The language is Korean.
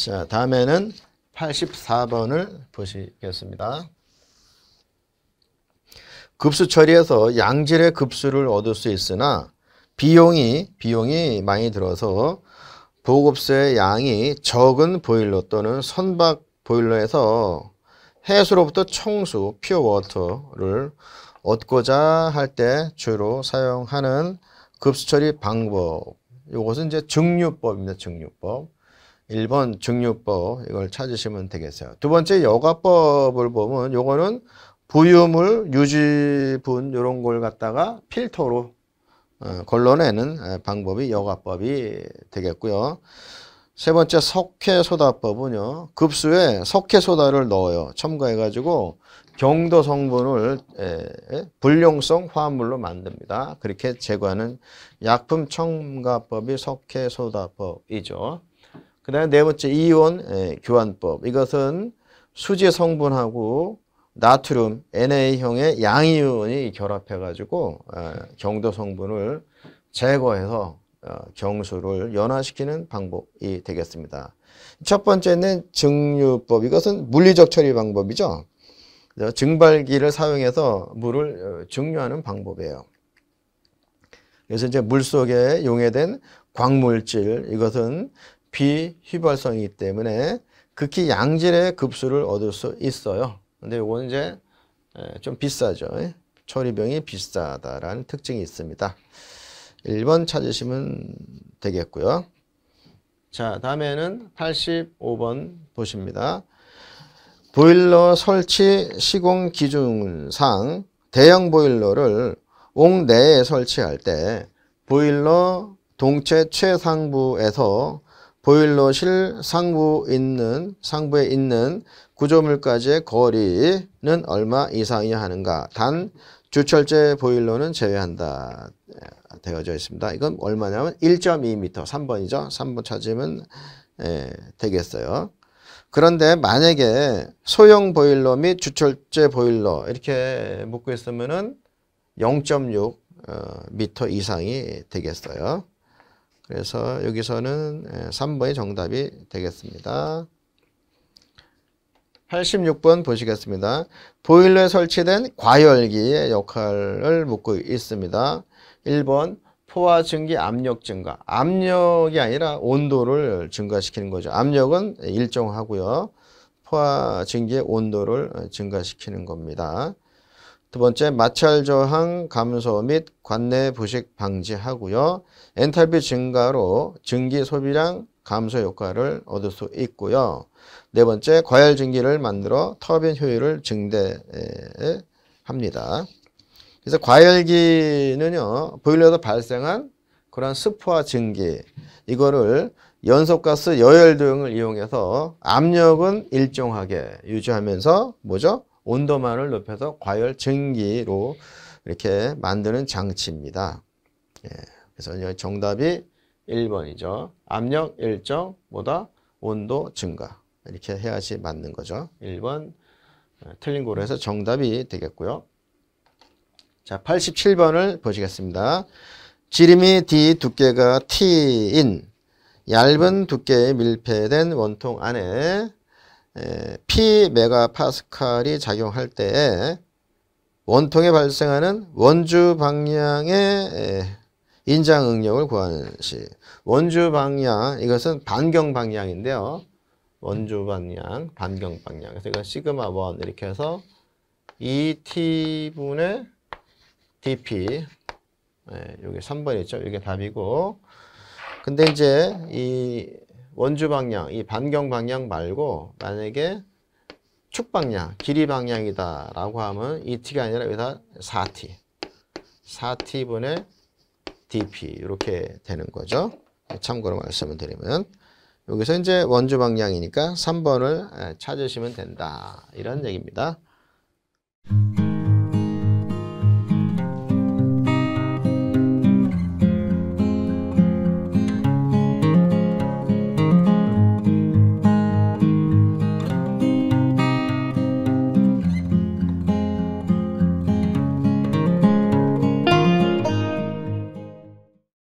자, 다음에는 84번을 보시겠습니다. 급수 처리해서 양질의 급수를 얻을 수 있으나 비용이 비용이 많이 들어서 보급수의 양이 적은 보일러 또는 선박 보일러에서 해수로부터 청수 퓨어 워터를 얻고자 할 때 주로 사용하는 급수 처리 방법. 이것은 이제 증류법입니다. 증류법. 1번 증류법 이걸 찾으시면 되겠어요. 두 번째 여가법을 보면 요거는 부유물, 유지분 요런걸 갖다가 필터로 어, 걸러내는 방법이 여가법이 되겠고요. 세 번째 석회소다법은요. 급수에 석회소다를 넣어요. 첨가해가지고 경도 성분을 불용성 화합물로 만듭니다. 그렇게 제거하는 약품 첨가법이 석회소다법이죠. 그 다음에 네 번째 이온 예, 교환법. 이것은 수지 성분하고 나트륨 NA형의 양이온이 결합해가지고 아, 경도 성분을 제거해서 어, 경수를 연화시키는 방법이 되겠습니다. 첫 번째는 증류법. 이것은 물리적 처리 방법이죠. 증발기를 사용해서 물을 어, 증류하는 방법이에요. 그래서 이제 물 속에 용해된 광물질 이것은 비휘발성이기 때문에 극히 양질의 급수를 얻을 수 있어요. 근데 이건 이제 좀 비싸죠. 예? 처리병이 비싸다라는 특징이 있습니다. 1번 찾으시면 되겠고요. 자, 다음에는 85번 보십니다. 보일러 설치 시공 기준상 대형 보일러를 옥내에 설치할 때 보일러 동체 최상부에서 보일러실 상부 있는 상부에 있는 구조물까지의 거리는 얼마 이상이냐 하는가? 단 주철제 보일러는 제외한다. 예, 되어져 있습니다. 이건 얼마냐면 1.2m, 3번이죠. 3번 찾으면 예, 되겠어요. 그런데 만약에 소형 보일러 및 주철제 보일러 이렇게 묶고 있으면은 0.6 어, 이상이 되겠어요. 그래서 여기서는 3번이 예, 정답이 되겠습니다. 86번 보시겠습니다. 보일러에 설치된 과열기의 역할을 묻고 있습니다. 1번 포화 증기 압력 증가. 압력이 아니라 온도를 증가시키는 거죠. 압력은 일정하고요. 포화 증기의 온도를 증가시키는 겁니다. 두 번째 마찰 저항 감소 및 관내 부식 방지하고요. 엔탈피 증가로 증기 소비량 감소 효과를 얻을 수 있고요. 네 번째 과열 증기를 만들어 터빈 효율을 증대합니다. 그래서 과열기는요. 보일러에서 발생한 그러한 스포와 증기 이거를 연속가스 여열 등을 이용해서 압력은 일정하게 유지하면서 뭐죠? 온도만을 높여서 과열 증기로 이렇게 만드는 장치입니다. 예, 그래서 정답이 1번이죠. 압력 일정 보다 온도 증가 이렇게 해야지 맞는 거죠. 1번 어, 틀린 거로 해서 정답이 되겠고요. 자, 87번을 보시겠습니다. 지름이 D 두께가 T인 얇은 두께에 밀폐된 원통 안에 P 메가파스칼이 작용할 때에 원통에 발생하는 원주 방향의 인장 응력을 구하는 시. 원주 방향, 이것은 반경 방향인데요. 원주 방향, 반경 방향. 그래서 이건 시그마 원 이렇게 해서 ET분의 DP. 네, 여기 3번 있죠. 이게 답이고. 근데 이제 이 원주 방향, 이 반경 방향 말고 만약에 축 방향, 길이 방향이다 라고 하면 이 t가 아니라 여기다 4t 4t분의 dp 이렇게 되는 거죠. 참고로 말씀을 드리면 여기서 이제 원주 방향이니까 3번을 찾으시면 된다. 이런 얘기입니다.